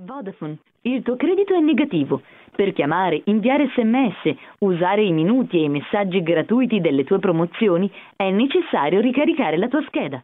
Vodafone, il tuo credito è negativo. Per chiamare, inviare sms, usare i minuti e i messaggi gratuiti delle tue promozioni è necessario ricaricare la tua scheda.